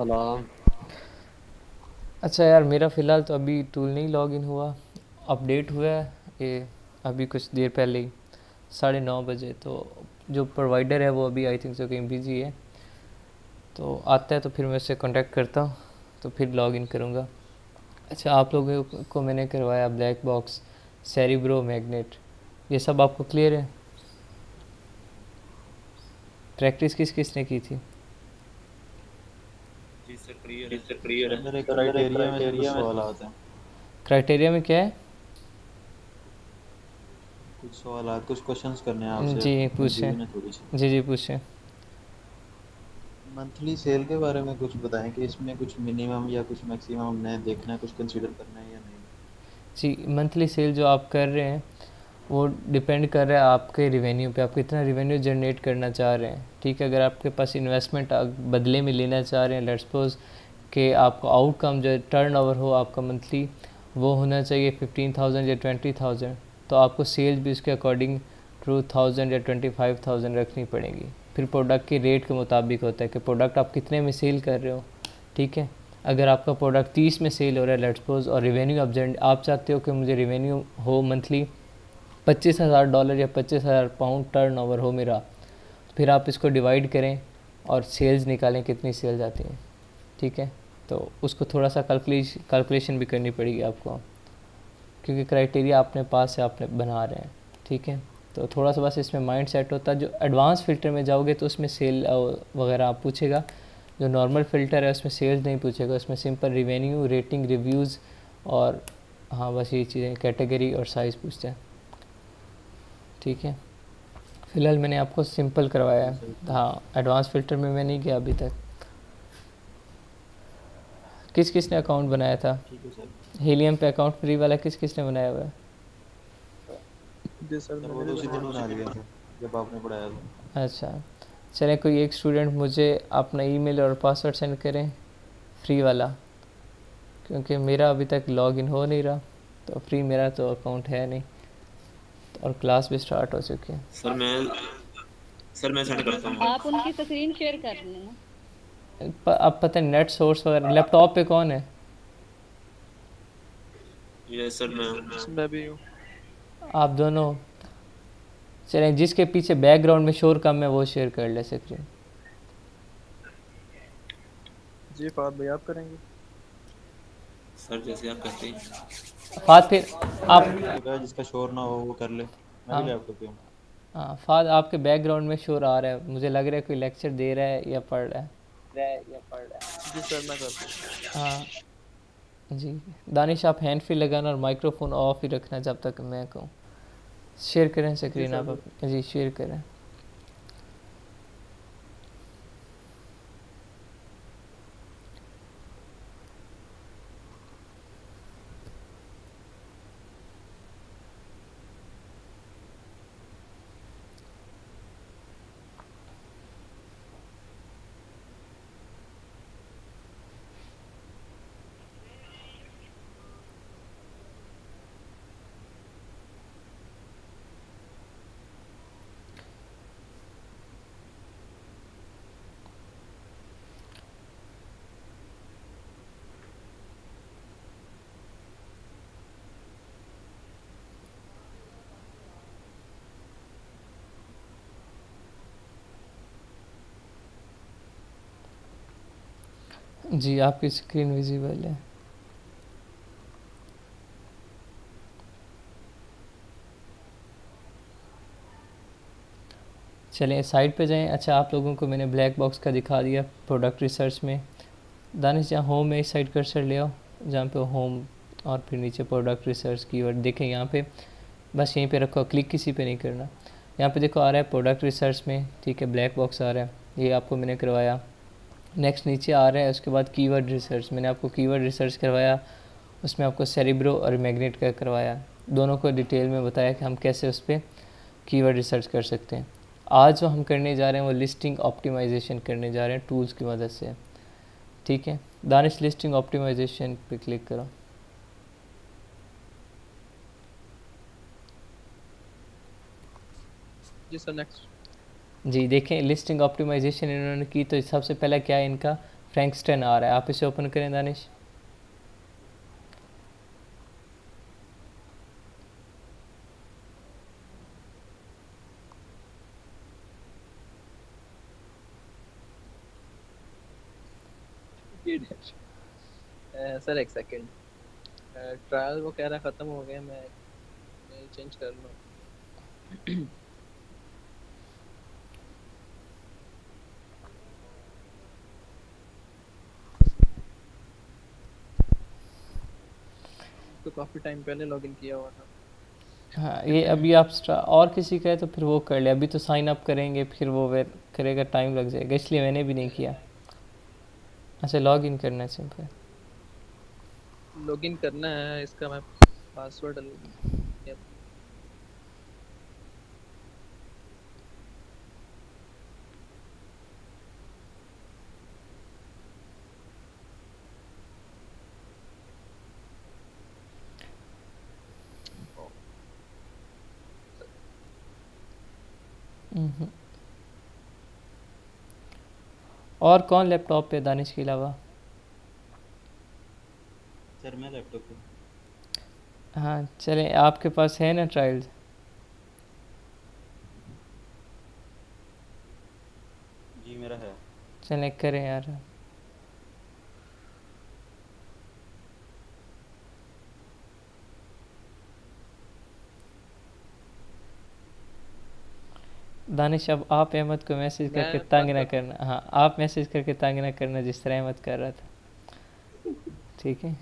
सलाम अच्छा यार मेरा फ़िलहाल तो अभी टूल नहीं लॉगिन हुआ अपडेट हुआ है ये अभी कुछ देर पहले ही साढ़े नौ बजे तो जो प्रोवाइडर है वो अभी आई थिंक सो कहीं बिजी है तो आता है तो फिर मैं उससे कांटेक्ट करता हूँ तो फिर लॉग इन करूँगा अच्छा आप लोगों को मैंने करवाया ब्लैक बॉक्स सैरीब्रो मैग्नेट ये सब आपको क्लियर है प्रैक्टिस किस किसने की थी क्राइटेरिया में क्या है कुछ कुछ सवाल करने हैं आपसे जी पूछे जी जी पूछे मंथली सेल के बारे में कुछ बताएं कि इसमें कुछ मिनिमम या कुछ मैक्सिमम हमने देखना है कुछ कंसीडर करना है या नहीं जी मंथली सेल जो आप कर रहे हैं वो डिपेंड कर रहा है आपके रिवेन्यू पे आप कितना रिवेन्यू जनरेट करना चाह रहे हैं ठीक है अगर आपके पास इन्वेस्टमेंट बदले में लेना चाह रहे हैं लेट्स सपोज के आपका आउटकम जो टर्न ओवर हो आपका मंथली वो होना चाहिए फिफ्टीन थाउजेंड या ट्वेंटी थाउजेंड तो आपको सेल्स भी उसके अकॉर्डिंग टू थाउजेंड या ट्वेंटी फाइव थाउजेंड रखनी पड़ेगी फिर प्रोडक्ट के रेट के मुताबिक होता है कि प्रोडक्ट आप कितने में सेल कर रहे हो ठीक है अगर आपका प्रोडक्ट तीस में सेल हो रहा है लेट्स सपोज और रिवेन्यू आप जन आप चाहते हो कि मुझे रिवेन्यू हो मंथली पच्चीस हज़ार डॉलर या पच्चीस हज़ार पाउंड टर्न ओवर हो मेरा फिर आप इसको डिवाइड करें और सेल्स निकालें कितनी सेल्स आती हैं ठीक है तो उसको थोड़ा सा कैलकुलेश कैलकुलेशन भी करनी पड़ेगी आपको क्योंकि क्राइटेरिया अपने पास से आपने बना रहे हैं ठीक है तो थोड़ा सा बस इसमें माइंड सेट होता है जो एडवांस फ़िल्टर में जाओगे तो उसमें सेल वगैरह आप पूछेगा जो नॉर्मल फ़िल्टर है उसमें सेल्स नहीं पूछेगा उसमें सिंपल रिवेन्यू रेटिंग रिव्यूज़ और हाँ बस ये चीज़ें कैटेगरी और साइज़ पूछते हैं ठीक है फ़िलहाल मैंने आपको सिंपल करवाया है हाँ एडवांस फ़िल्टर में मैं नहीं गया अभी तक किस किस ने अकाउंट बनाया था हीलियम पे अकाउंट फ्री वाला किस किस ने बनाया हुआ है तो अच्छा चले कोई एक स्टूडेंट मुझे अपना ईमेल और पासवर्ड सेंड करें फ्री वाला क्योंकि मेरा अभी तक लॉगिन हो नहीं रहा तो फ्री मेरा तो अकाउंट है नहीं और क्लास भी स्टार्ट हो चुकी है सर मैं सर मैं सेंड करता हूं आप उनकी स्क्रीन शेयर कर लेना अब पता है नेट सोर्स और लैपटॉप पे कौन है यस सर मैं मैं भी हूं आप दोनों चलें जिसके पीछे बैकग्राउंड में शोर कम है वो शेयर कर ले स्क्रीन जी फाद भाई आप करेंगे सर जैसे आप करते हैं फाद फिर आप जिसका शोर ना हो वो कर ले मैं लैपटॉप हाँ। पे हाँ, फाद आपके बैकग्राउंड में शोर आ रहा है मुझे लग रहा है कोई लेक्चर दे रहा है या पढ़ रहा है जी सर मैं करता हाँ जी दानिश आप हैंड फ्री लगाना और माइक्रोफोन ऑफ ही रखना जब तक मैं कहूँ शेयर करें स्क्रीन आप जी शेयर करें जी आपकी स्क्रीन विजिबल है चलें साइट पे जाएं अच्छा आप लोगों को मैंने ब्लैक बॉक्स का दिखा दिया प्रोडक्ट रिसर्च में दानिश जहाँ होम में साइट कर कर्सर ले आओ जहाँ पे होम और फिर नीचे प्रोडक्ट रिसर्च की और देखें यहाँ पे बस यहीं पे रखो क्लिक किसी पे नहीं करना यहाँ पे देखो आ रहा है प्रोडक्ट रिसर्च में ठीक है ब्लैक बॉक्स आ रहा है ये आपको मैंने करवाया नेक्स्ट नीचे आ रहे हैं उसके बाद कीवर्ड रिसर्च मैंने आपको कीवर्ड रिसर्च करवाया उसमें आपको सेरिब्रो और मैग्नेट का करवाया दोनों को डिटेल में बताया कि हम कैसे उस पर कीवर्ड रिसर्च कर सकते हैं आज जो हम करने जा रहे हैं वो लिस्टिंग ऑप्टिमाइजेशन करने जा रहे हैं टूल्स की मदद से ठीक है दानिश लिस्टिंग ऑप्टिमाइजेशन पे क्लिक करो जी सर नेक्स्ट जी देखें लिस्टिंग ऑप्टिमाइजेशन इन्होंने की तो सबसे पहला क्या है इनका फ्रैंकस्टन आ रहा है आप इसे ओपन करें दानिश सर एक सेकंड ट्रायल वो कह रहा ख़त्म हो गया मैं चेंज कर लूँ तो काफ़ी टाइम पहले लॉगिन किया हुआ था हाँ ये अभी आप और किसी का है तो फिर वो कर ले अभी तो साइन अप करेंगे फिर वो वेर करेगा टाइम लग जाएगा इसलिए मैंने भी नहीं किया ऐसे लॉग इन करना है सिंपल लॉग इन करना है इसका मैं पासवर्ड हम्म। और कौन लैपटॉप पे दानिश के अलावा सर मैं लैपटॉप पे हाँ चले आपके पास है ना ट्रायल्स जी मेरा है चले करें यार दानिश अब आप अहमद को मैसेज करके तंग ना मतलब करना हाँ आप मैसेज करके तंग ना करना जिस तरह अहमद कर रहा था ठीक है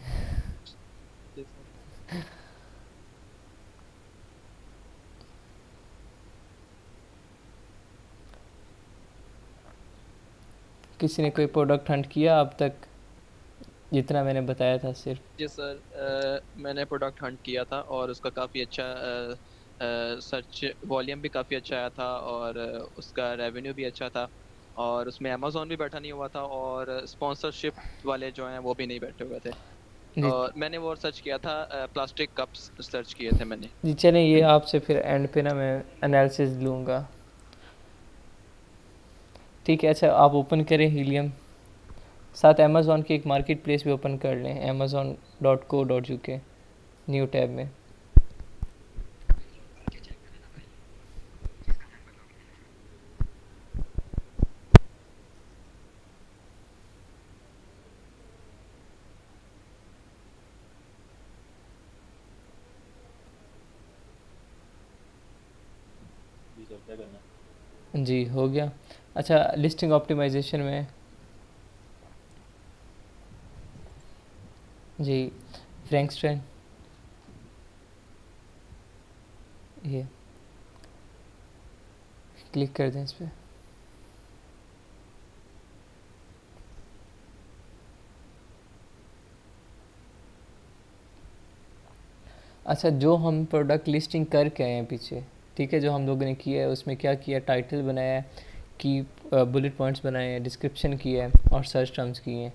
किसी ने कोई प्रोडक्ट हंट किया अब तक जितना मैंने बताया था सिर्फ जी सर आ, मैंने प्रोडक्ट हंट किया था और उसका काफ़ी अच्छा आ, सर्च वॉल्यूम भी काफ़ी अच्छा आया था और उसका रेवेन्यू भी अच्छा था और उसमें अमेजोन भी बैठा नहीं हुआ था और स्पॉन्सरशिप वाले जो हैं वो भी नहीं बैठे हुए थे और मैंने वो सर्च किया था प्लास्टिक कप्स सर्च किए थे मैंने जी चलिए ये आपसे फिर एंड पे ना मैं एनालिसिस लूँगा ठीक है अच्छा आप ओपन करें हीलियम साथ अमेज़ोन की एक मार्केट प्लेस भी ओपन कर लें Amazon dot co dot U K new tab में जी हो गया अच्छा लिस्टिंग ऑप्टिमाइजेशन में जी स्ट्रेन ये क्लिक कर दें इस पर अच्छा जो हम प्रोडक्ट लिस्टिंग करके आए हैं पीछे ठीक है जो हम लोगों ने किया है उसमें क्या किया टाइटल बनाया है की बुलेट पॉइंट्स बनाए हैं डिस्क्रिप्शन किया है और सर्च टर्म्स किए हैं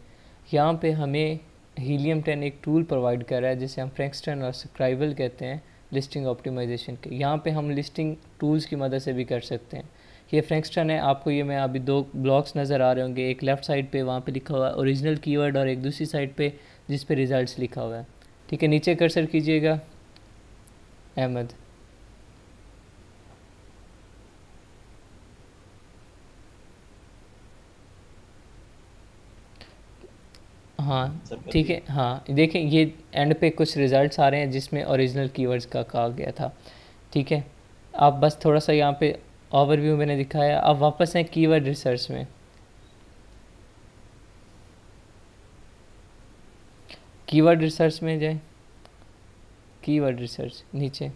यहाँ पे हमें हीलियम टेन एक टूल प्रोवाइड कर रहा है जिसे हम फ्रेंक्सटन और सब्सक्राइबल कहते हैं लिस्टिंग ऑप्टिमाइजेशन के यहाँ पे हम लिस्टिंग टूल्स की मदद से भी कर सकते हैं ये फ्रेंक्सटन है आपको ये मैं अभी दो ब्लॉक्स नज़र आ रहे होंगे एक लेफ़्ट साइड पर वहाँ पर लिखा हुआ है की कीवर्ड और एक दूसरी साइड पर जिस पर रिजल्ट लिखा हुआ है ठीक है नीचे कर्सर कीजिएगा अहमद हाँ ठीक है हाँ देखें ये एंड पे कुछ रिज़ल्ट्स आ रहे हैं जिसमें ओरिजिनल कीवर्ड्स का कहा गया था ठीक है आप बस थोड़ा सा यहाँ पे ओवरव्यू मैंने दिखाया अब वापस हैं कीवर्ड रिसर्च में कीवर्ड रिसर्च में जाए कीवर्ड रिसर्च नीचे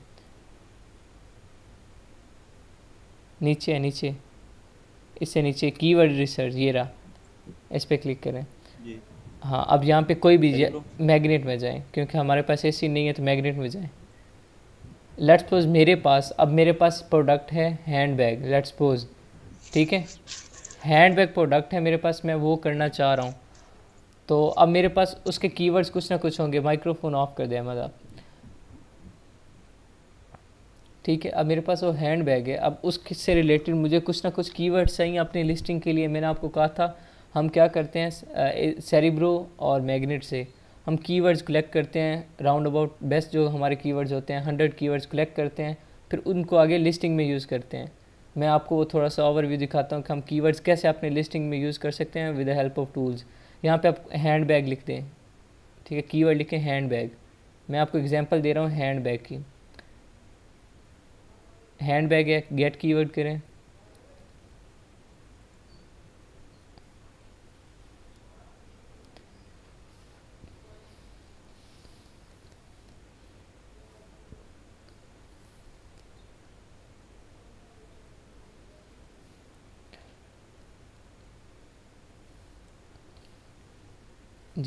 नीचे नीचे इससे नीचे कीवर्ड रिसर्च ये रहा इस पर क्लिक करें हाँ अब यहाँ पे कोई भी मैग्नेट में जाए क्योंकि हमारे पास ए सी नहीं है तो मैग्नेट में जाए लेट्स सपोज मेरे पास अब मेरे पास प्रोडक्ट है हैंड बैग लेट्स सपोज ठीक है हैंड बैग प्रोडक्ट है मेरे पास मैं वो करना चाह रहा हूँ तो अब मेरे पास उसके कीवर्ड्स कुछ ना कुछ होंगे माइक्रोफोन ऑफ कर दें मतलब ठीक है अब मेरे पास वो हैंड बैग है अब उससे रिलेटेड मुझे कुछ ना कुछ कीवर्ड्स चाहिए अपनी लिस्टिंग के लिए मैंने आपको कहा था हम क्या करते हैं सेरिब्रो और मैग्नेट से हम कीवर्ड्स कलेक्ट करते हैं राउंड अबाउट बेस्ट जो हमारे कीवर्ड्स होते हैं हंड्रेड कीवर्ड्स कलेक्ट करते हैं फिर उनको आगे लिस्टिंग में यूज़ करते हैं मैं आपको वो थोड़ा सा ओवरव्यू दिखाता हूँ कि हम कीवर्ड्स कैसे अपने लिस्टिंग में यूज़ कर सकते हैं with the help of tools यहाँ पे आप हैंड बैग लिख दें ठीक है कीवर्ड लिखें हैंड बैग मैं आपको एग्जांपल दे रहा हूँ हैंड बैग की हैंड बैग है गेट कीवर्ड करें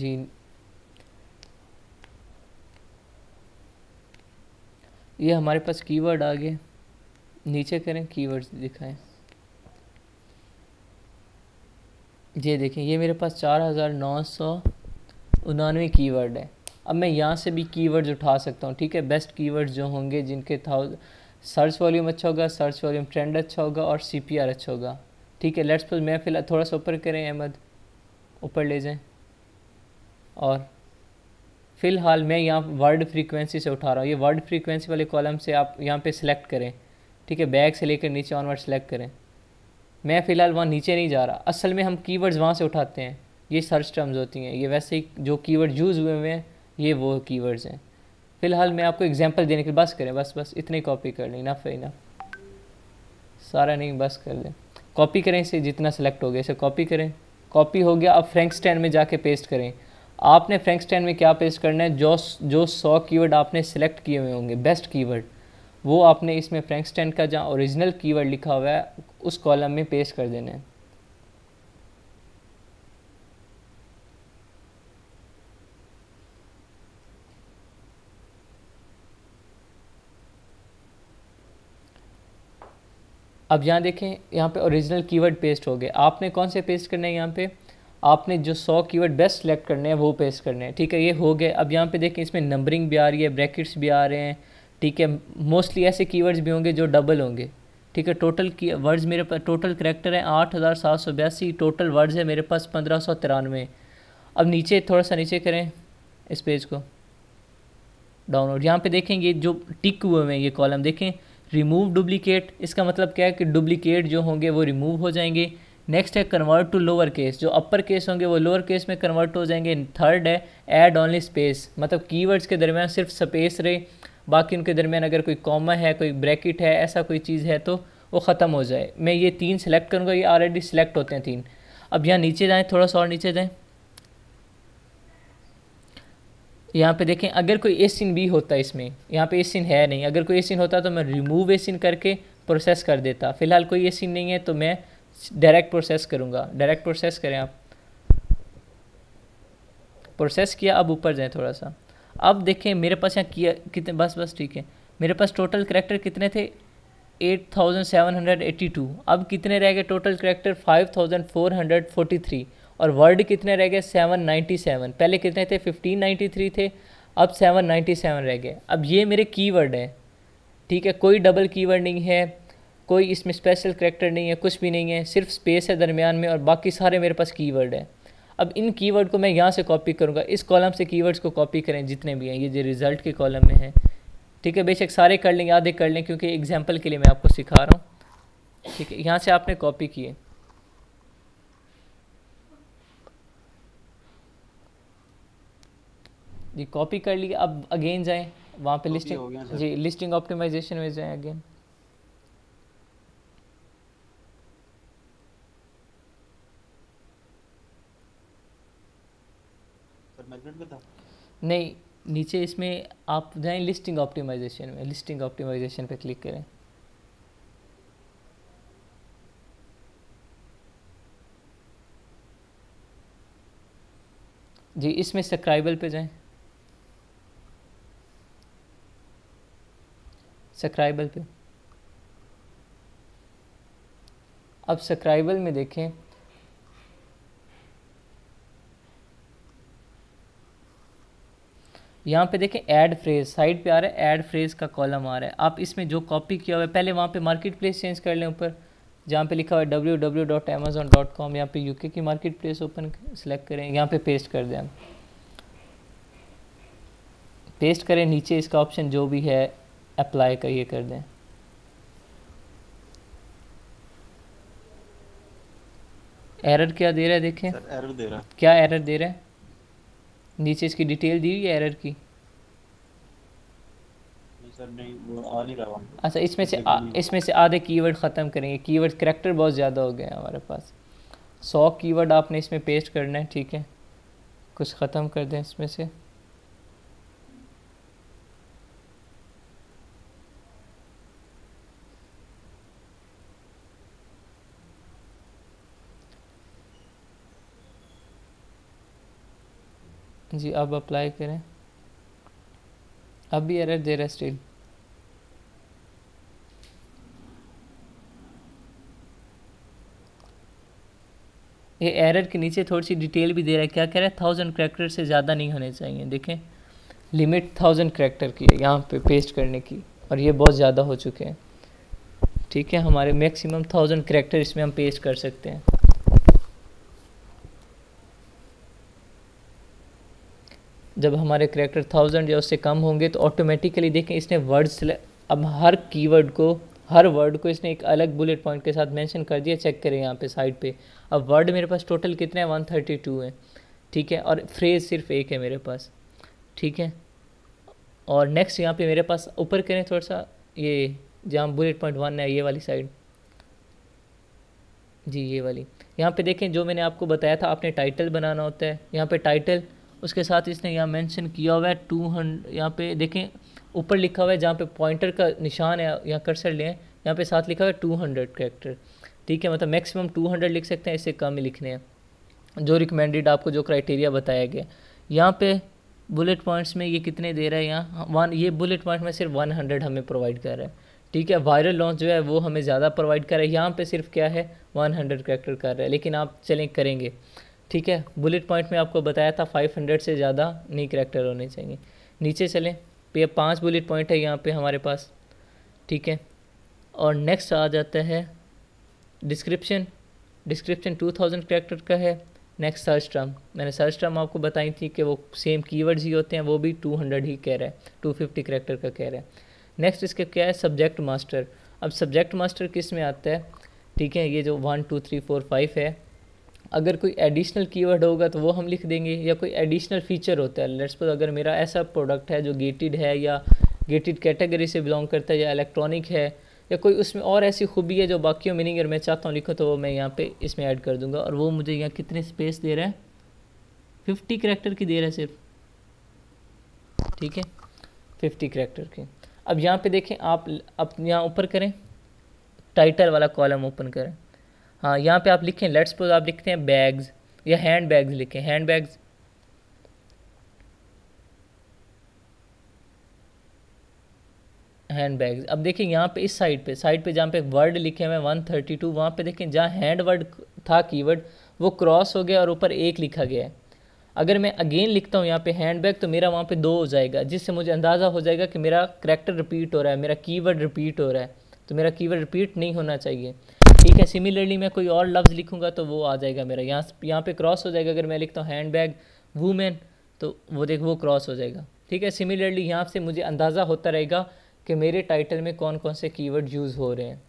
बेंजीन ये हमारे पास कीवर्ड आ गए नीचे करें कीवर्ड्स दिखाएं ये देखें ये मेरे पास चार हज़ार नौ सौ उनानवे कीवर्ड है अब मैं यहाँ से भी कीवर्ड्स उठा सकता हूँ ठीक है बेस्ट कीवर्ड्स जो होंगे जिनके थाउज सर्च वॉल्यूम अच्छा होगा सर्च वॉल्यूम ट्रेंड अच्छा होगा और सी अच्छा होगा ठीक है लेट्स मैं फिलहाल थोड़ा सा ऊपर करें अहमद ऊपर ले जाएं और फ़िलहाल मैं यहाँ वर्ड फ्रीक्वेंसी से उठा रहा हूँ ये वर्ड फ्रीक्वेंसी वाले कॉलम से आप यहाँ पे सिलेक्ट करें ठीक है बैग से लेकर नीचे ऑनवर्ड सेलेक्ट करें मैं फ़िलहाल वहाँ नीचे नहीं जा रहा असल में हम कीवर्ड्स वहाँ से उठाते हैं ये सर्च टर्म्स होती हैं ये वैसे ही जो कीवर्ड यूज़ हुए हुए हैं ये वो कीवर्ड्स हैं फ़िलहाल मैं आपको एग्जांपल देने के लिए बस करें बस बस इतने कॉपी कर लें इनफ है इनफ सारा नहीं बस कर लें कॉपी करें इसे जितना सेलेक्ट हो गया इसे कॉपी करें कॉपी हो गया अब फ्रेंक स्टैंड में जाके पेस्ट करें आपने फ्रेंक स्टैंड में क्या पेस्ट करना है जो जो सौ कीवर्ड आपने सेलेक्ट किए हुए होंगे बेस्ट कीवर्ड वो आपने इसमें फ्रेंक स्टैंड का जहाँ ओरिजिनल कीवर्ड लिखा हुआ है उस कॉलम में पेस्ट कर देना है अब यहाँ देखें यहाँ पे ओरिजिनल कीवर्ड पेस्ट हो गए आपने कौन से पेस्ट करना है यहाँ पे आपने जो सौ कीवर्ड बेस्ट सेलेक्ट करने हैं वो पेस्ट करने हैं ठीक है ये हो गए अब यहाँ पे देखें इसमें नंबरिंग भी आ रही है ब्रैकेट्स भी आ रहे हैं ठीक है मोस्टली ऐसे कीवर्ड्स भी होंगे जो डबल होंगे ठीक है टोटल की वर्ड्स मेरे पास टोटल करेक्टर हैं आठ हज़ार सात सौ बयासी टोटल वर्ड्स हैं मेरे पास पंद्रह सौ तिरानवे अब नीचे थोड़ा सा नीचे करें इस पेज को डाउनलोड यहाँ पर देखें ये जो टिक हुए हैं ये कॉलम देखें रिमूव डुप्लीकेट इसका मतलब क्या है कि डुप्लीकेट जो होंगे वो रिमूव हो जाएंगे नेक्स्ट है कन्वर्ट टू लोअर केस जो अपर केस होंगे वो लोअर केस में कन्वर्ट हो जाएंगे थर्ड है एड ऑनली स्पेस मतलब कीवर्ड्स के दरमियान सिर्फ स्पेस रहे बाकी उनके दरमियान अगर कोई कॉमा है कोई ब्रैकेट है ऐसा कोई चीज़ है तो वो ख़त्म हो जाए मैं ये तीन सेलेक्ट करूँगा ये ऑलरेडी सेलेक्ट होते हैं तीन अब यहाँ नीचे जाएँ थोड़ा सा और नीचे जाएँ यहाँ पे देखें अगर कोई ए सिन भी होता है इसमें यहाँ पे ए सिन है नहीं अगर कोई ए सिन होता तो मैं रिमूव ए सिन करके प्रोसेस कर देता फ़िलहाल कोई ए सिन नहीं है तो मैं डायरेक्ट प्रोसेस करूँगा डायरेक्ट प्रोसेस करें आप प्रोसेस किया अब ऊपर जाएँ थोड़ा सा अब देखें मेरे पास यहाँ किया कितने बस बस ठीक है मेरे पास टोटल करेक्टर कितने थे 8782 अब कितने रह गए टोटल करेक्टर 5443 और वर्ड कितने रह गए 797 पहले कितने थे 1593 थे अब 797 रह गए अब ये मेरे कीवर्ड हैं ठीक है कोई डबल कीवर्ड नहीं है कोई इसमें स्पेशल करेक्टर नहीं है कुछ भी नहीं है सिर्फ स्पेस है दरमियान में और बाकी सारे मेरे पास कीवर्ड है अब इन कीवर्ड को मैं यहाँ से कॉपी करूँगा इस कॉलम से कीवर्ड्स को कॉपी करें जितने भी हैं ये जो रिज़ल्ट के कॉलम में है ठीक है बेशक सारे कर लेंगे आधे कर लें क्योंकि एग्जाम्पल के लिए मैं आपको सिखा रहा हूँ ठीक है यहाँ से आपने कॉपी किए जी कॉपी कर लिया अब अगेन जाएं वहाँ पे लिस्टिंग जी लिस्टिंग ऑप्टिमाइजेशन में जाएँ अगेन नहीं नीचे इसमें आप जाएं लिस्टिंग ऑप्टिमाइजेशन में लिस्टिंग ऑप्टिमाइजेशन पे क्लिक करें जी इसमें सक्राइबल पे जाएं सक्राइबल पे अब सक्राइबल में देखें यहाँ पे देखें ऐड फ्रेज साइड पे आ रहा है ऐड फ्रेज का कॉलम आ रहा है आप इसमें जो कॉपी किया हुआ है पहले वहाँ पे मार्केट प्लेस चेंज कर लें ऊपर जहाँ पे लिखा हुआ है W W dot Amazon dot com यहाँ पर यूके की मार्केट प्लेस ओपन सेलेक्ट करें यहाँ पे पेस्ट कर दें पेस्ट करें नीचे इसका ऑप्शन जो भी है अप्लाई का ये कर दें एरर क्या दे रहा है देखें एरर दे रहा है क्या एरर दे रहा है नीचे इसकी डिटेल दी हुई है एरर की अच्छा इसमें से इसमें से आधे कीवर्ड ख़त्म करेंगे कीवर्ड करेक्टर बहुत ज़्यादा हो गए हैं हमारे पास सौ कीवर्ड आपने इसमें पेस्ट करना है ठीक है कुछ ख़त्म कर दें इसमें से जी अब अप्लाई करें अब भी एरर दे रहा है स्टिल ये एरर के नीचे थोड़ी सी डिटेल भी दे रहा है क्या कह रहा है थाउजेंड करेक्टर से ज़्यादा नहीं होने चाहिए देखें लिमिट थाउजेंड करेक्टर की है यहाँ पे पेस्ट करने की और ये बहुत ज़्यादा हो चुके हैं ठीक है हमारे मैक्सिमम थाउजेंड करेक्टर इसमें हम पेस्ट कर सकते हैं जब हमारे करेक्टर थाउजेंड या उससे कम होंगे तो ऑटोमेटिकली देखें इसने वर्ड्स अब हर कीवर्ड को हर वर्ड को इसने एक अलग बुलेट पॉइंट के साथ मेंशन कर दिया चेक करें यहाँ पे साइड पे अब वर्ड मेरे पास टोटल कितने हैं वन थर्टी टू हैं ठीक है और फ्रेज़ सिर्फ एक है मेरे पास ठीक है और नेक्स्ट यहाँ पे मेरे पास ऊपर करें थोड़ा सा ये जहाँ बुलेट पॉइंट वन है ये वाली साइड जी ये वाली यहाँ पे देखें जो मैंने आपको बताया था आपने टाइटल बनाना होता है यहाँ पे टाइटल उसके साथ इसने यहाँ मेंशन किया हुआ है टू हंड्रेड यहाँ पे देखें ऊपर लिखा हुआ है जहाँ पे पॉइंटर का निशान है यहाँ कर्सर लें यहाँ पे साथ लिखा हुआ है टू हंड्रेड करेक्टर ठीक है मतलब मैक्सिमम टू हंड्रेड लिख सकते हैं इससे कम ही लिखने हैं जो रिकमेंडेड आपको जो क्राइटेरिया बताया गया यहाँ पे बुलेट पॉइंट्स में ये कितने दे रहा है यहाँ वन ये बुलेट पॉइंट में सिर्फ वन हंड्रेड हमें प्रोवाइड कर रहा है ठीक है वायरल लॉन्च जो है वो हमें ज़्यादा प्रोवाइड कर रहा है यहाँ पे सिर्फ क्या है वन हंड्रेड करेक्टर कर रहा है लेकिन आप चलें करेंगे ठीक है बुलेट पॉइंट में आपको बताया था 500 से ज़्यादा नई करैक्टर होने चाहिए नीचे चलें ये पांच बुलेट पॉइंट है यहाँ पे हमारे पास ठीक है और नेक्स्ट आ जाता है डिस्क्रिप्शन डिस्क्रिप्शन 2000 करैक्टर का है नेक्स्ट सर्च टर्म मैंने सर्च टर्म आपको बताई थी कि वो सेम कीवर्ड्स ही होते हैं वो भी 200 ही कह रहा है 250 फिफ्टी करेक्टर का कह रहा है नेक्स्ट इसके क्या है सब्जेक्ट मास्टर अब सब्जेक्ट मास्टर किस में आता है ठीक है ये जो one two three four five है अगर कोई एडिशनल कीवर्ड होगा तो वो हम लिख देंगे या कोई एडिशनल फीचर होता है लेट्स सपोज अगर मेरा ऐसा प्रोडक्ट है जो गेटेड है या गेटेड कैटेगरी से बिलोंग करता है या इलेक्ट्रॉनिक है या कोई उसमें और ऐसी खूबी है जो बाकियों मीनिंग अगर मैं चाहता हूँ लिखो तो वो मैं यहाँ पे इसमें ऐड कर दूँगा और वो मुझे यहाँ कितने स्पेस दे रहा है फिफ्टी करेक्टर की दे रहा है सिर्फ ठीक है फिफ्टी करेक्टर की अब यहाँ पर देखें आप अब यहाँ ऊपर करें टाइटल वाला कॉलम ओपन करें हाँ यहाँ पे आप लिखें लेट्स सपोज आप लिखते हैं बैग्स या हैंड बैग्स लिखें हैंड बैग्स हैंड बैग्स अब देखिए यहाँ पे इस साइड पे साइड पे जहाँ पे वर्ड लिखे हुए हैं वन थर्टी टू वहाँ पर देखें जहाँ हैंड वर्ड था कीवर्ड वो क्रॉस हो गया और ऊपर एक लिखा गया है अगर मैं अगेन लिखता हूँ यहाँ पे हैंड बैग तो मेरा वहाँ पे दो हो जाएगा जिससे मुझे अंदाज़ा हो जाएगा कि मेरा करेक्टर रिपीट हो रहा है मेरा कीवर्ड रिपीट हो रहा है तो मेरा कीवर्ड रिपीट नहीं होना चाहिए ठीक है सिमिलरली मैं कोई और लफ्ज़ लिखूँगा तो वो आ जाएगा मेरा यहाँ यहाँ पे क्रॉस हो जाएगा अगर मैं लिखता हूँ हैंड बैग वूमेन तो वो देख वो क्रॉस हो जाएगा ठीक है सिमिलरली यहाँ से मुझे अंदाज़ा होता रहेगा कि मेरे टाइटल में कौन कौन से कीवर्ड यूज़ हो रहे हैं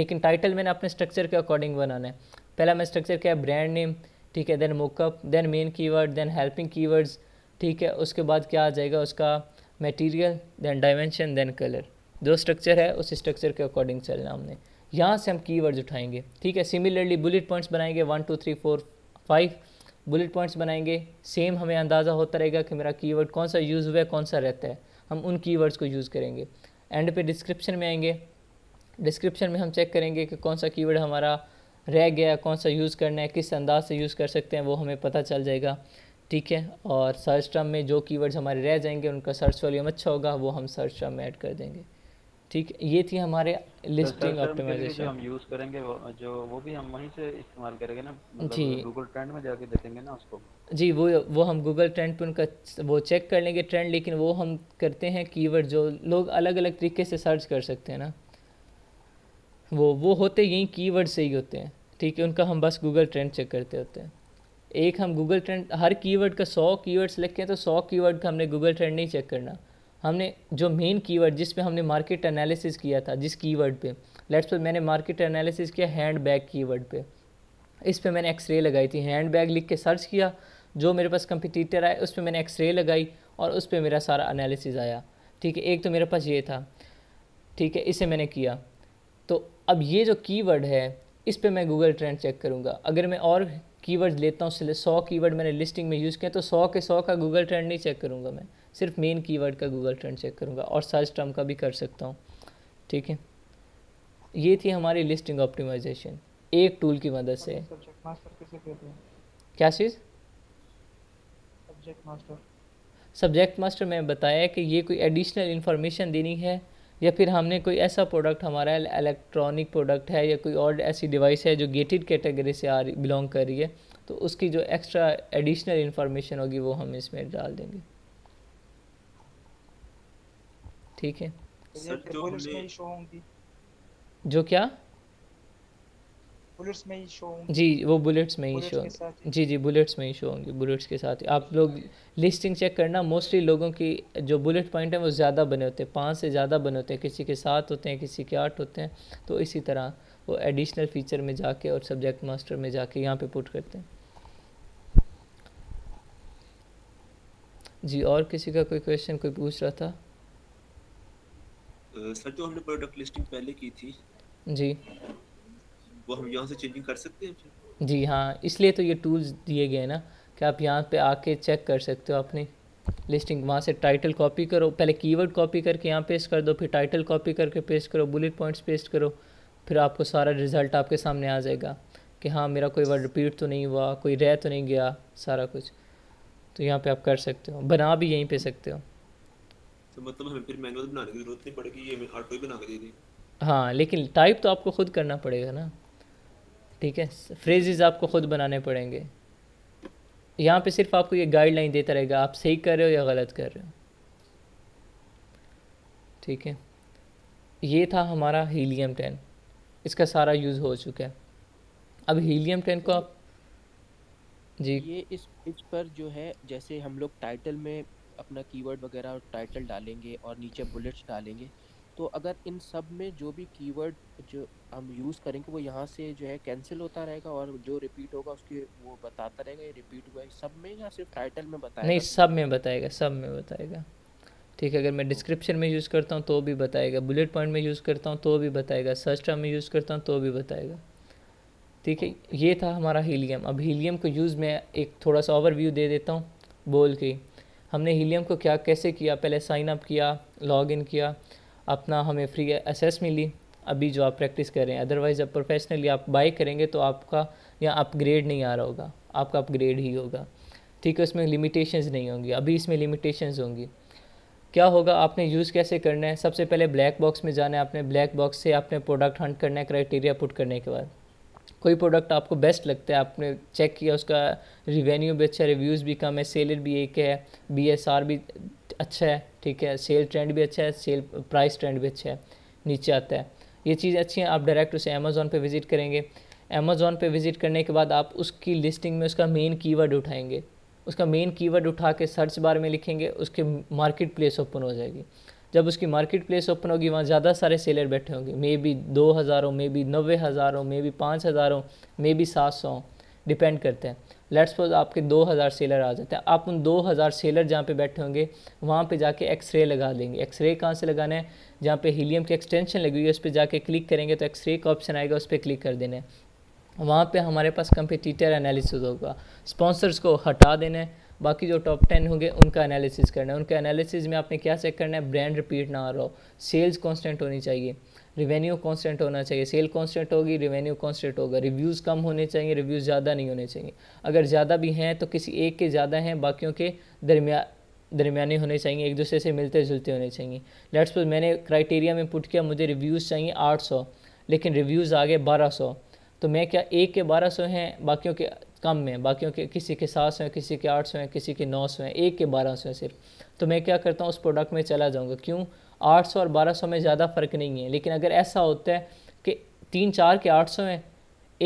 लेकिन टाइटल मैंने अपने स्ट्रक्चर के अकॉर्डिंग बनाना है पहला मैं स्ट्रक्चर क्या है ब्रांड नेम ठीक है then mockup then main keyword then helping keywords ठीक है उसके बाद क्या आ जाएगा उसका material then dimension then colour जो स्ट्रक्चर है उस स्ट्रक्चर के अकॉर्डिंग चलना हमने यहाँ से हम कीवर्ड्स उठाएंगे ठीक है सिमिलरली बुलेट पॉइंट्स बनाएंगे one two three four five bullet points बनाएंगे सेम हमें अंदाज़ा होता रहेगा कि मेरा कीवर्ड कौन सा यूज़ हुआ है कौन सा रहता है हम उन कीवर्ड्स को यूज़ करेंगे एंड पे डिस्क्रिप्शन में आएंगे डिस्क्रिप्शन में हम चेक करेंगे कि कौन सा कीवर्ड हमारा रह गया कौन सा यूज़ करना है किस अंदाज से यूज़ कर सकते हैं वो हमें पता चल जाएगा ठीक है और सर्च टर्म में जो कीवर्ड्स हमारे रह जाएंगे उनका सर्च वॉल्यूम अच्छा होगा वो हम सर्च टर्म में ऐड कर देंगे ठीक ये थी हमारे तो लिस्टिंग ऑप्टिमाइजेशन हम यूज करेंगे वो, जो वो भी हम वहीं से इस्तेमाल करेंगे ना जी गूगल मतलब ट्रेंड में जाके देखेंगे ना उसको जी वो वो हम गूगल ट्रेंड पे उनका वो चेक कर लेंगे ट्रेंड लेकिन वो हम करते हैं कीवर्ड जो लोग अलग अलग तरीके से सर्च कर सकते हैं ना वो वो होते यही कीवर्ड से ही होते हैं ठीक है उनका हम बस गूगल ट्रेंड चेक करते होते हैं एक हम गूगल ट्रेंड हर कीवर्ड का सौ कीवर्ड सेलेक्ट हैं तो सौ कीवर्ड का हमने गूगल ट्रेंड नहीं चेक करना हमने जो मेन कीवर्ड जिस पे हमने मार्केट एनालिसिस किया था जिस कीवर्ड पे लेट्स पर मैंने मार्केट एनालिसिस किया हैंड बैग कीवर्ड पे इस पे मैंने एक्सरे लगाई थी हैंड बैग लिख के सर्च किया जो मेरे पास कंपटीटर आए उस पर मैंने एक्सरे लगाई और उस पर मेरा सारा एनालिसिस आया ठीक है एक तो मेरे पास ये था ठीक है इसे मैंने किया तो अब ये जो कीवर्ड है इस पर मैं गूगल ट्रेंड चेक करूँगा अगर मैं और कीवर्ड लेता हूँ सौ कीवर्ड मैंने लिस्टिंग में यूज़ किया तो सौ के सौ का गूगल ट्रेंड नहीं चेक करूँगा मैं सिर्फ मेन कीवर्ड का गूगल ट्रेंड चेक करूँगा और सर्च टर्म का भी कर सकता हूँ ठीक है ये थी हमारी लिस्टिंग ऑप्टिमाइजेशन एक टूल की मदद से क्या चीज़ सब्जेक्ट मास्टर सब्जेक्ट मैं बताया कि ये कोई एडिशनल इन्फॉर्मेशन देनी है या फिर हमने कोई ऐसा प्रोडक्ट हमारा इलेक्ट्रॉनिक प्रोडक्ट है या कोई और ऐसी डिवाइस है जो गेटेड कैटेगरी से आ रही बिलोंग कर रही है तो उसकी जो एक्स्ट्रा एडिशनल इन्फॉर्मेशन होगी वो हम इसमें डाल देंगे ठीक है जो क्या बुलेट्स में ही शो जी वो बुलेट्स में ही शो होंगे जी जी बुलेट्स में ही शो होंगी बुलेट्स के साथ ही आप लोग लिस्टिंग चेक करना मोस्टली लोगों की जो बुलेट पॉइंट है वो ज़्यादा बने होते हैं पाँच से ज़्यादा बने होते हैं किसी के साथ होते हैं किसी के आठ होते हैं तो इसी तरह वो एडिशनल फीचर में जाके और सब्जेक्ट मास्टर में जाके यहाँ पे पुट करते हैं जी और किसी का कोई क्वेश्चन कोई पूछ रहा था सर जो तो हमने प्रोडक्ट लिस्टिंग पहले की थी जी वो हम यहाँ से चेंजिंग कर सकते हैं जी हाँ इसलिए तो ये टूल्स दिए गए ना कि आप यहाँ पे आके चेक कर सकते हो अपनी लिस्टिंग वहाँ से टाइटल कॉपी करो पहले कीवर्ड कॉपी करके यहाँ पेस्ट कर दो फिर टाइटल कॉपी करके पेस्ट करो बुलेट पॉइंट्स पेस्ट करो फिर आपको सारा रिज़ल्ट आपके सामने आ जाएगा कि हाँ मेरा कोई वर्ड रिपीट तो नहीं हुआ कोई रह तो नहीं गया सारा कुछ तो यहाँ पे आप कर सकते हो बना भी यहीं पे सकते हो तो मतलब हमें फिर मैनुअल बनाने की ज़रूरत नहीं पड़ेगी ये हमें ऑटो ही बना के दे दें हाँ लेकिन टाइप तो आपको खुद करना पड़ेगा ना ठीक है फ्रेजेस आपको खुद बनाने पड़ेंगे यहाँ पे सिर्फ आपको ये गाइडलाइन देता रहेगा आप सही कर रहे हो या गलत कर रहे हो ठीक है ये था हमारा हीलियम टेन इसका सारा यूज़ हो चुका है अब हीलियम टेन को आप जी ये इस इस पर जो है जैसे हम लोग टाइटल में अपना कीवर्ड वगैरह टाइटल डालेंगे और नीचे बुलेट्स डालेंगे तो अगर इन सब में जो भी कीवर्ड जो हम यूज़ करेंगे वो यहाँ से जो है कैंसिल होता रहेगा और जो रिपीट होगा उसके वो बताता रहेगा ये रिपीट हुआ है सब में या सिर्फ टाइटल में बताएगा नहीं सब में बताएगा सब में बताएगा ठीक है अगर मैं डिस्क्रिप्शन में यूज़ करता हूँ तो भी बताएगा बुलेट पॉइंट में यूज़ करता हूँ तो भी बताएगा सर्च टर्म में यूज़ करता हूँ तो भी बताएगा ठीक है ये था हमारा हीलियम अब हीलियम को यूज़ में एक थोड़ा सा ओवरव्यू दे देता हूँ बोल के हमने हीलियम को क्या कैसे किया पहले साइन अप किया लॉग इन किया अपना हमें फ्री एसेस मिली अभी जो आप प्रैक्टिस कर रहे हैं अदरवाइज़ अब प्रोफेशनली आप बाई करेंगे तो आपका यहाँ अपग्रेड नहीं आ रहा होगा आपका अपग्रेड ही होगा ठीक है उसमें लिमिटेशंस नहीं होंगी अभी इसमें लिमिटेशंस होंगी क्या होगा आपने यूज़ कैसे करना है सबसे पहले ब्लैक बॉक्स में जाना है आपने ब्लैक बॉक्स से आपने प्रोडक्ट हंट करना है क्राइटेरिया पुट करने के बाद कोई प्रोडक्ट आपको बेस्ट लगता है आपने चेक किया उसका रिवेन्यू भी अच्छा रिव्यूज़ भी कम है सेलर भी एक है बी एस आर भी अच्छा है ठीक है सेल ट्रेंड भी अच्छा है सेल प्राइस ट्रेंड भी अच्छा है नीचे आता है ये चीज़ अच्छी है आप डायरेक्ट उसे अमेज़ोन पर विज़िट करेंगे अमेज़ोन पर विज़िट करने के बाद आप उसकी लिस्टिंग में उसका मेन कीवर्ड उठाएंगे उसका मेन कीवर्ड उठा के सर्च बार में लिखेंगे उसके मार्केट प्लेस ओपन हो जाएगी जब उसकी मार्केट प्लेस ओपन होगी वहाँ ज़्यादा सारे सेलर बैठे होंगे मे बी दो हज़ारों मे बी नबे हो मे बी पाँच हज़ारों मे बी सात सौ डिपेंड करते हैं लेट्स सपोज आपके दो हज़ार सेलर आ जाते हैं आप उन दो हज़ार सेलर जहाँ पे बैठे होंगे वहाँ पे जाके एक्सरे लगा देंगे एक्सरे कहाँ से लगाना है जहाँ पे हीलियम की एक्सटेंशन लगी हुई है उस पर जाके क्लिक करेंगे तो एक्सरे का ऑप्शन आएगा उस पर क्लिक कर देना है वहाँ पे हमारे पास कंपिटिटर एनालिसिस होगा स्पॉन्सर्स को हटा देना है बाकी जो टॉप टेन होंगे उनका एनालिसिस करना है उनके एनालिसिस में आपने क्या चेक करना है ब्रांड रिपीट ना आ रहा हो सेल्स कॉन्स्टेंट होनी चाहिए रिवेन्यू कांस्टेंट होना चाहिए सेल कांस्टेंट होगी रिवेन्यू कांस्टेंट होगा रिव्यूज़ कम होने चाहिए रिव्यूज़ ज़्यादा नहीं होने चाहिए अगर ज़्यादा भी हैं तो किसी एक के ज़्यादा हैं बाकियों के दरमिया दरमियाने होने चाहिए एक दूसरे से मिलते जुलते होने चाहिए लेट्स पर मैंने क्राइटेरिया में पुट किया मुझे रिव्यूज़ चाहिए आठ सौ लेकिन रिव्यूज़ आ गए बारह सौ तो मैं क्या एक के बारह सौ हैं बाकियों के कम में बाकियों के किसी के सात सौ हैं किसी के आठ सौ हैं किसी के नौ सौ हैं एक के बारह सौ हैं सिर्फ तो मैं क्या करता हूँ उस प्रोडक्ट में चला जाऊँगा क्यों आठ सौ और बारह सौ में ज़्यादा फ़र्क नहीं है लेकिन अगर ऐसा होता है कि तीन चार के आठ सौ हैं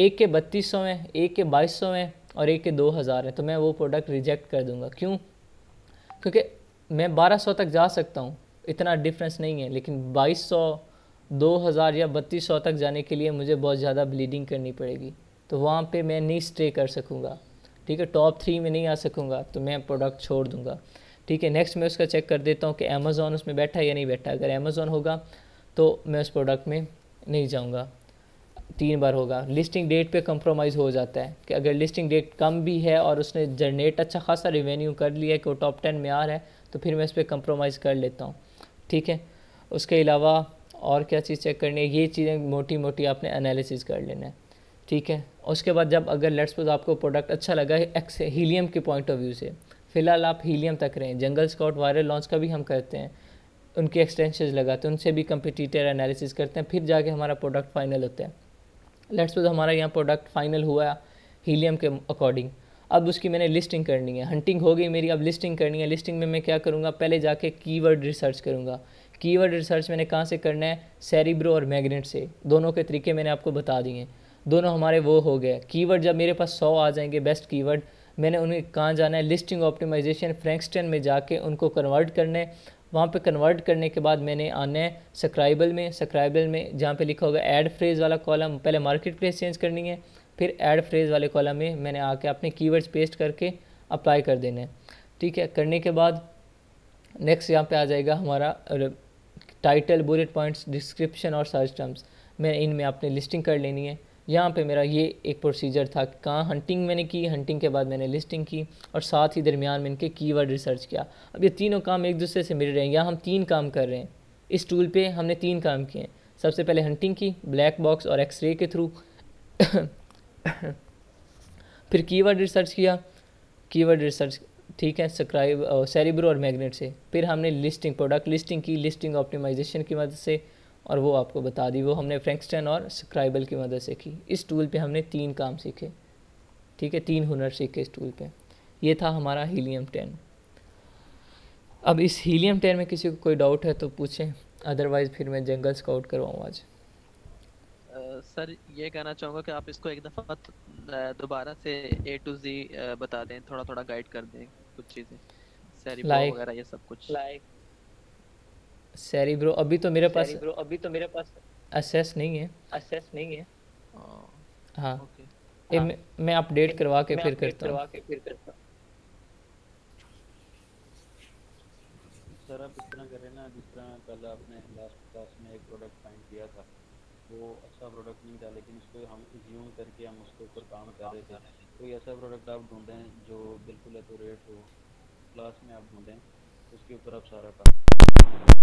एक के बत्तीस सौ हैं एक के बाईस सौ हैं और एक के दो हज़ार हैं तो मैं वो प्रोडक्ट रिजेक्ट कर दूँगा क्यों क्योंकि मैं बारह सौ तक जा सकता हूँ इतना डिफरेंस नहीं है लेकिन बाईस सौ दो हज़ार या बत्तीस सौ तक जाने के लिए मुझे बहुत ज़्यादा ब्लीडिंग करनी पड़ेगी तो वहाँ पे मैं नहीं स्टे कर सकूँगा ठीक है टॉप थ्री में नहीं आ सकूँगा तो मैं प्रोडक्ट छोड़ दूँगा ठीक है नेक्स्ट मैं उसका चेक कर देता हूँ कि अमेज़ॉन उसमें बैठा या नहीं बैठा अगर अमेजॉन होगा तो मैं उस प्रोडक्ट में नहीं जाऊँगा तीन बार होगा लिस्टिंग डेट पे कंप्रोमाइज़ हो जाता है कि अगर लिस्टिंग डेट कम भी है और उसने जनरेट अच्छा खासा रिवेन्यू कर लिया है कि वो टॉप टेन में आ रहा है तो फिर मैं इस पर कंप्रोमाइज़ कर लेता हूँ ठीक है उसके अलावा और क्या चीज़ चेक करनी है ये चीज़ें मोटी मोटी आपने एनालिसिस कर लेना है ठीक है उसके बाद जब अगर लेट्स सपोज आपको प्रोडक्ट अच्छा लगा है एक्स हीलियम के पॉइंट ऑफ व्यू से फ़िलहाल आप हीलियम तक रहें जंगल स्काउट वायरल लॉन्च का भी हम करते हैं उनके एक्सटेंशन लगाते हैं उनसे भी कंपिटिटर एनालिसिस करते हैं फिर जाके हमारा प्रोडक्ट फाइनल होता है लेट्स सपोज हमारा यहाँ प्रोडक्ट फाइनल हुआ हीलियम के अकॉर्डिंग अब उसकी मैंने लिस्टिंग करनी है हंटिंग हो गई मेरी अब लिस्टिंग करनी है लिस्टिंग में मैं क्या करूँगा पहले जाके कीवर्ड रिसर्च करूँगा कीवर्ड रिसर्च मैंने कहाँ से करना है सेरिब्रो और मैग्नेट से दोनों के तरीके मैंने आपको बता दिए हैं दोनों हमारे वो हो गए कीवर्ड जब मेरे पास सौ आ जाएंगे बेस्ट कीवर्ड मैंने उन्हें कहाँ जाना है लिस्टिंग ऑप्टिमाइजेशन फ्रैंक्सटन में जाके उनको कन्वर्ट करना है वहाँ पे कन्वर्ट करने के बाद मैंने आना है सक्राइबल में सक्राइबल में जहाँ पे लिखा होगा ऐड फ्रेज वाला कॉलम पहले मार्केट प्लेस चेंज करनी है फिर ऐड फ्रेज वाले कॉलम में मैंने आके अपने कीवर्ड्स पेस्ट करके अप्लाई कर देना है ठीक है करने के बाद नेक्स्ट यहाँ पे आ जाएगा हमारा टाइटल बुलेट पॉइंट्स डिस्क्रिप्शन और सर्च टर्म्स मैं इनमें अपनी लिस्टिंग कर लेनी है यहाँ पे मेरा ये एक प्रोसीजर था कहाँ हंटिंग मैंने की हंटिंग के बाद मैंने लिस्टिंग की और साथ ही दरमियान में इनके कीवर्ड रिसर्च किया अब ये तीनों काम एक दूसरे से मिल रहे हैं या हम तीन काम कर रहे हैं इस टूल पे हमने तीन काम किए हैं सबसे पहले हंटिंग की ब्लैक बॉक्स और एक्सरे के थ्रू फिर कीवर्ड रिसर्च किया कीवर्ड रिसर्च ठीक है सक्राइब सेरिब्रो और मैग्नेट से फिर हमने लिस्टिंग प्रोडक्ट लिस्टिंग की लिस्टिंग ऑप्टिमाइजेशन की मदद से और वो आपको बता दी वो हमने फ्रेंकस्टन और स्क्राइबल की मदद से की इस टूल पे हमने तीन काम सीखे ठीक है तीन हुनर सीखे इस टूल पे ये था हमारा हीलियम टेन अब इस हीलियम टेन में किसी को कोई डाउट है तो पूछें अदरवाइज़ फिर मैं जंगल स्काउट करवाऊँ आज सर ये कहना चाहूँगा कि आप इसको एक दफ़ा दोबारा से ए टू जी बता दें थोड़ा थोड़ा गाइड कर दें कुछ चीज़ें सर वगैरह ये सब कुछ लाइक सैरी ब्रो अभी तो मेरे पास ब्रो अभी तो मेरे पास असेस नहीं है असेस नहीं है हाँ ओके हाँ। मैं, मैं अपडेट करवा के फिर करता हूँ सर आप इस तरह करें ना जिस तरह कल आपने लास्ट क्लास में एक प्रोडक्ट फाइंड किया था वो अच्छा प्रोडक्ट नहीं था लेकिन उसको हम ज्यूम करके हम उसके ऊपर काम कर रहे थे कोई ऐसा प्रोडक्ट आप ढूंढें जो बिल्कुल एकोरेट हो क्लास में आप ढूंढें उसके ऊपर आप सारा काम